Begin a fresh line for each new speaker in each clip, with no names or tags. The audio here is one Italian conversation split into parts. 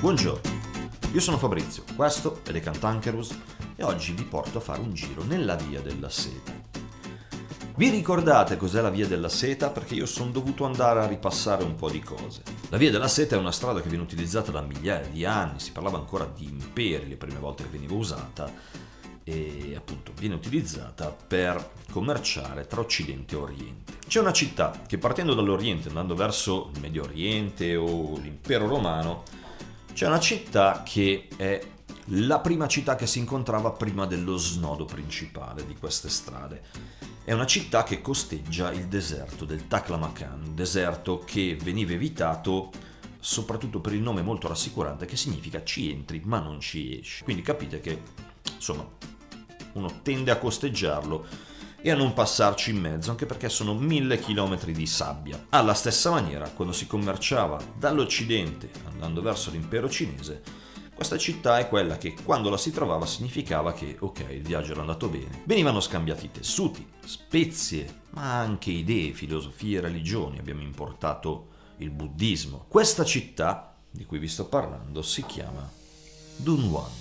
Buongiorno, io sono Fabrizio, questo è The Cantankerous e oggi vi porto a fare un giro nella Via della Seta. Vi ricordate cos'è la Via della Seta? Perché io sono dovuto andare a ripassare un po' di cose. La Via della Seta è una strada che viene utilizzata da migliaia di anni, si parlava ancora di imperi le prime volte che veniva usata e appunto viene utilizzata per commerciare tra Occidente e Oriente. C'è una città che partendo dall'Oriente andando verso il Medio Oriente o l'impero romano c'è una città che è la prima città che si incontrava prima dello snodo principale di queste strade. È una città che costeggia il deserto del Taklamakan, deserto che veniva evitato soprattutto per il nome molto rassicurante che significa ci entri ma non ci esci. Quindi capite che, insomma, uno tende a costeggiarlo e a non passarci in mezzo, anche perché sono mille chilometri di sabbia. Alla stessa maniera, quando si commerciava dall'Occidente andando verso l'impero cinese, questa città è quella che quando la si trovava significava che ok, il viaggio era andato bene. Venivano scambiati tessuti, spezie, ma anche idee, filosofie, religioni. Abbiamo importato il buddismo. Questa città di cui vi sto parlando si chiama Dunhuang.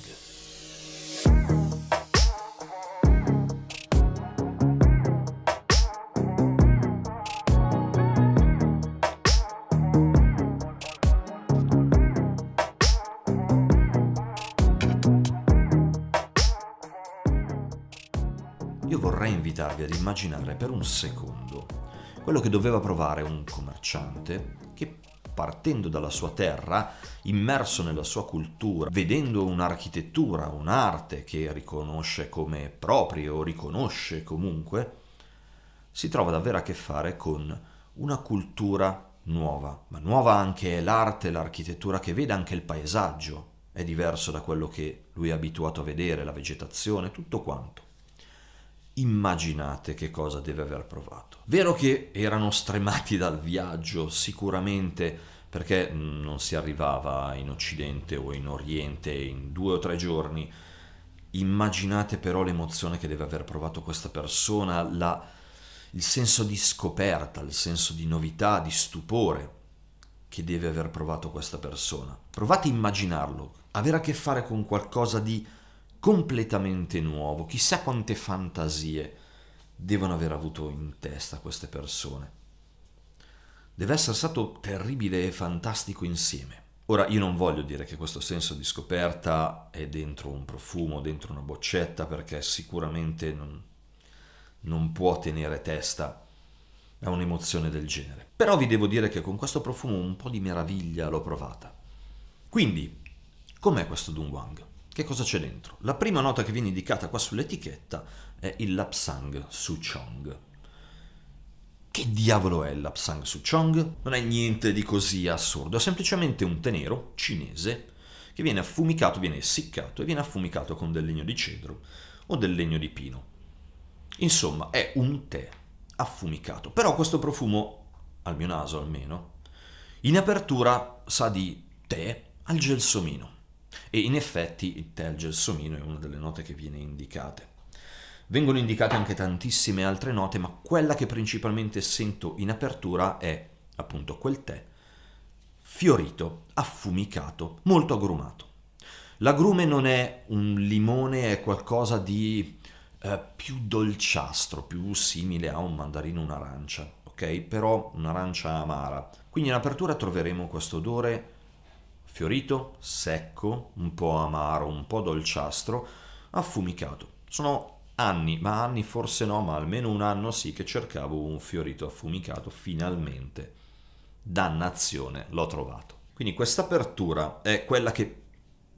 provavi ad immaginare per un secondo quello che doveva provare un commerciante che partendo dalla sua terra, immerso nella sua cultura, vedendo un'architettura, un'arte che riconosce come proprio o riconosce comunque, si trova ad avere a che fare con una cultura nuova, ma nuova anche l'arte, l'architettura che vede anche il paesaggio, è diverso da quello che lui è abituato a vedere, la vegetazione, tutto quanto immaginate che cosa deve aver provato. Vero che erano stremati dal viaggio, sicuramente perché non si arrivava in Occidente o in Oriente in due o tre giorni. Immaginate però l'emozione che deve aver provato questa persona, la, il senso di scoperta, il senso di novità, di stupore che deve aver provato questa persona. Provate a immaginarlo, avere a che fare con qualcosa di completamente nuovo, chissà quante fantasie devono aver avuto in testa queste persone. Deve essere stato terribile e fantastico insieme. Ora, io non voglio dire che questo senso di scoperta è dentro un profumo, dentro una boccetta, perché sicuramente non, non può tenere testa a un'emozione del genere. Però vi devo dire che con questo profumo un po' di meraviglia l'ho provata. Quindi, com'è questo Dunhuang? Che cosa c'è dentro? La prima nota che viene indicata qua sull'etichetta è il Lapsang Suchong. Che diavolo è il Lapsang Suchong? Non è niente di così assurdo, è semplicemente un tè nero cinese che viene affumicato, viene essiccato e viene affumicato con del legno di cedro o del legno di pino. Insomma, è un tè affumicato, però questo profumo, al mio naso almeno, in apertura sa di tè al gelsomino. E in effetti il tel gelsomino è una delle note che viene indicate. Vengono indicate anche tantissime altre note, ma quella che principalmente sento in apertura è appunto quel tè fiorito, affumicato, molto agrumato. L'agrume non è un limone, è qualcosa di eh, più dolciastro, più simile a un mandarino, un'arancia, ok? Però un'arancia amara. Quindi in apertura troveremo questo odore fiorito, secco, un po' amaro, un po' dolciastro, affumicato. Sono anni, ma anni forse no, ma almeno un anno sì che cercavo un fiorito affumicato, finalmente. Dannazione, l'ho trovato. Quindi questa apertura è quella che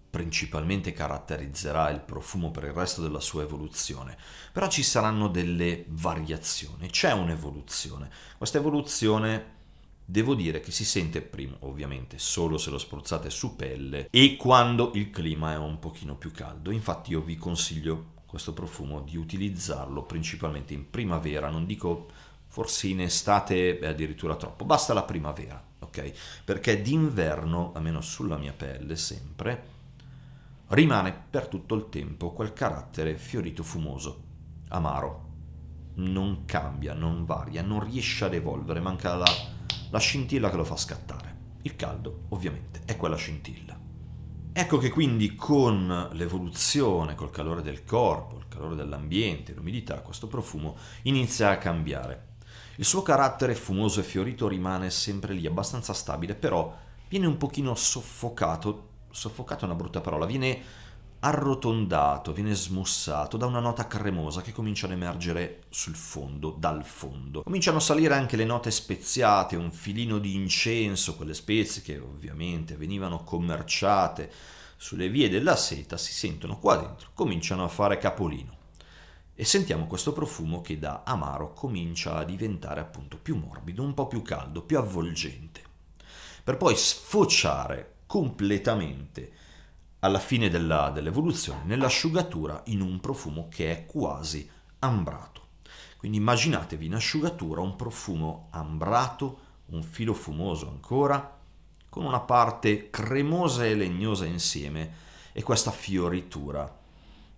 principalmente caratterizzerà il profumo per il resto della sua evoluzione, però ci saranno delle variazioni, c'è un'evoluzione. Questa evoluzione Devo dire che si sente primo, ovviamente, solo se lo spruzzate su pelle e quando il clima è un pochino più caldo. Infatti io vi consiglio questo profumo di utilizzarlo principalmente in primavera, non dico forse in estate è addirittura troppo, basta la primavera, ok? Perché d'inverno, almeno sulla mia pelle sempre, rimane per tutto il tempo quel carattere fiorito fumoso, amaro. Non cambia, non varia, non riesce ad evolvere, manca la la scintilla che lo fa scattare. Il caldo, ovviamente, è quella scintilla. Ecco che quindi con l'evoluzione, col calore del corpo, il calore dell'ambiente, l'umidità, questo profumo inizia a cambiare. Il suo carattere fumoso e fiorito rimane sempre lì, abbastanza stabile, però viene un pochino soffocato, soffocato è una brutta parola, viene arrotondato, viene smussato da una nota cremosa che comincia ad emergere sul fondo, dal fondo. Cominciano a salire anche le note speziate, un filino di incenso, quelle spezie che ovviamente venivano commerciate sulle vie della seta, si sentono qua dentro, cominciano a fare capolino. E sentiamo questo profumo che da amaro comincia a diventare appunto più morbido, un po' più caldo, più avvolgente, per poi sfociare completamente alla fine della, dell'evoluzione nell'asciugatura in un profumo che è quasi ambrato. Quindi immaginatevi in asciugatura un profumo ambrato, un filo fumoso ancora, con una parte cremosa e legnosa insieme e questa fioritura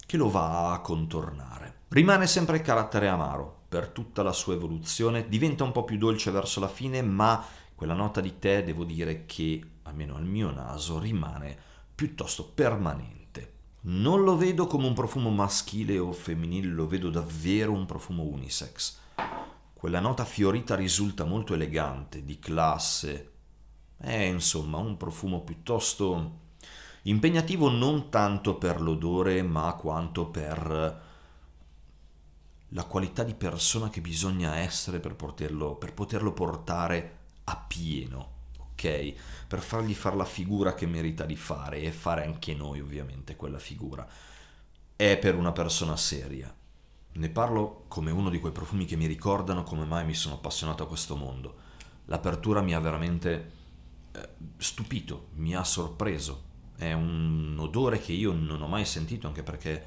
che lo va a contornare. Rimane sempre il carattere amaro per tutta la sua evoluzione, diventa un po' più dolce verso la fine, ma quella nota di tè devo dire che, almeno al mio naso, rimane piuttosto permanente. Non lo vedo come un profumo maschile o femminile, lo vedo davvero un profumo unisex. Quella nota fiorita risulta molto elegante, di classe. È eh, insomma un profumo piuttosto impegnativo non tanto per l'odore ma quanto per la qualità di persona che bisogna essere per poterlo, per poterlo portare a pieno ok, per fargli fare la figura che merita di fare e fare anche noi ovviamente quella figura. È per una persona seria. Ne parlo come uno di quei profumi che mi ricordano come mai mi sono appassionato a questo mondo. L'apertura mi ha veramente eh, stupito, mi ha sorpreso. È un odore che io non ho mai sentito anche perché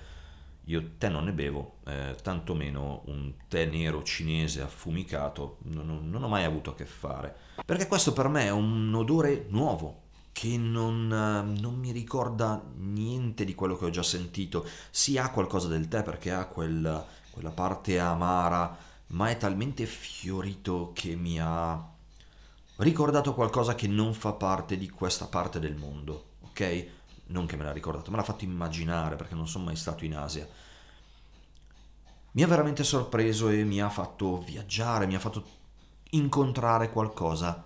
io tè non ne bevo, eh, tantomeno un tè nero cinese affumicato, non, non, ho mai avuto a che fare, perché questo per me è un odore nuovo che non, eh, non, mi ricorda niente di quello che ho già sentito, si ha qualcosa del tè perché ha quel, quella parte amara, ma è talmente fiorito che mi ha ricordato qualcosa che non fa parte di questa parte del mondo, ok? non che me l'ha ricordato, me l'ha fatto immaginare perché non sono mai stato in Asia. Mi ha veramente sorpreso e mi ha fatto viaggiare, mi ha fatto incontrare qualcosa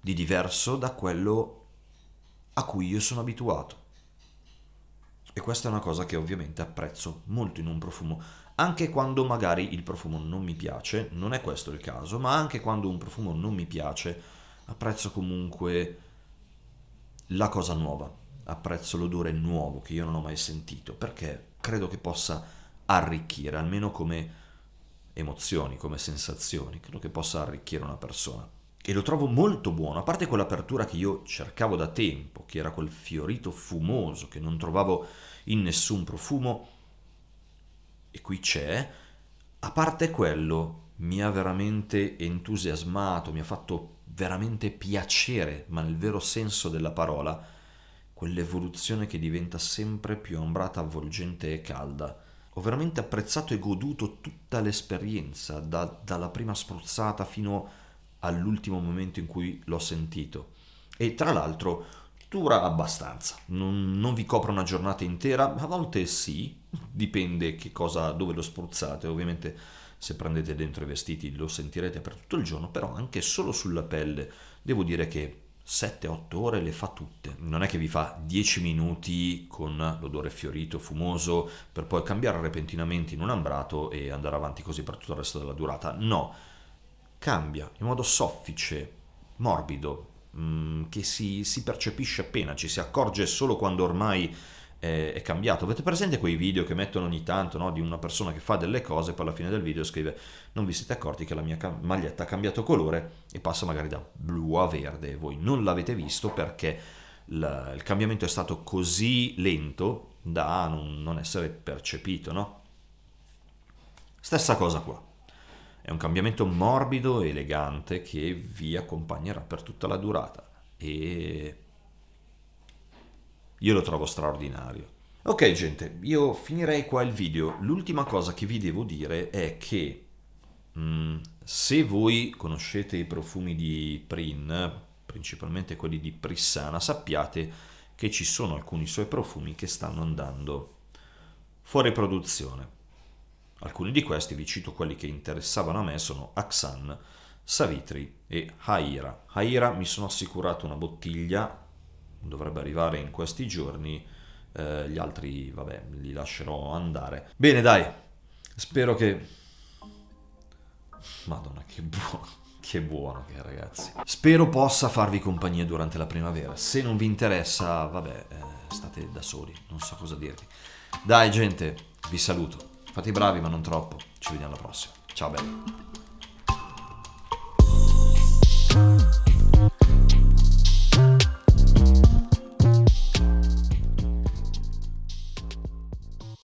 di diverso da quello a cui io sono abituato. E questa è una cosa che ovviamente apprezzo molto in un profumo, anche quando magari il profumo non mi piace, non è questo il caso, ma anche quando un profumo non mi piace, apprezzo comunque la cosa nuova, apprezzo l'odore nuovo che io non ho mai sentito, perché credo che possa arricchire, almeno come emozioni, come sensazioni, credo che possa arricchire una persona. E lo trovo molto buono, a parte quell'apertura che io cercavo da tempo, che era quel fiorito fumoso che non trovavo in nessun profumo, e qui c'è, a parte quello mi ha veramente entusiasmato, mi ha fatto veramente piacere, ma nel vero senso della parola, quell'evoluzione che diventa sempre più ombrata, avvolgente e calda. Ho veramente apprezzato e goduto tutta l'esperienza, da, dalla prima spruzzata fino all'ultimo momento in cui l'ho sentito. E tra l'altro dura abbastanza, non, non vi copre una giornata intera, a volte sì, dipende che cosa, dove lo spruzzate, ovviamente se prendete dentro i vestiti lo sentirete per tutto il giorno, però anche solo sulla pelle devo dire che 7-8 ore le fa tutte. Non è che vi fa 10 minuti con l'odore fiorito, fumoso, per poi cambiare repentinamente in un ambrato e andare avanti così per tutto il resto della durata. No, cambia in modo soffice, morbido, mm, che si, si percepisce appena, ci si accorge solo quando ormai è cambiato. Avete presente quei video che mettono ogni tanto no, di una persona che fa delle cose e poi alla fine del video scrive non vi siete accorti che la mia maglietta ha cambiato colore e passa magari da blu a verde. e Voi non l'avete visto perché la, il cambiamento è stato così lento da non, non essere percepito. No? Stessa cosa qua. È un cambiamento morbido e elegante che vi accompagnerà per tutta la durata. E io lo trovo straordinario. Ok gente, io finirei qua il video. L'ultima cosa che vi devo dire è che mh, mm, se voi conoscete i profumi di Prin, principalmente quelli di Prissana, sappiate che ci sono alcuni suoi profumi che stanno andando fuori produzione. Alcuni di questi, vi cito quelli che interessavano a me, sono Aksan, Savitri e Haira. Haira mi sono assicurato una bottiglia dovrebbe arrivare in questi giorni, eh, gli altri, vabbè, li lascerò andare. Bene, dai, spero che... Madonna, che buono. Che buono che ragazzi. Spero possa farvi compagnia durante la primavera. Se non vi interessa, vabbè, eh, state da soli, non so cosa dirvi. Dai gente, vi saluto. Fate i bravi ma non troppo. Ci vediamo alla prossima. Ciao belli.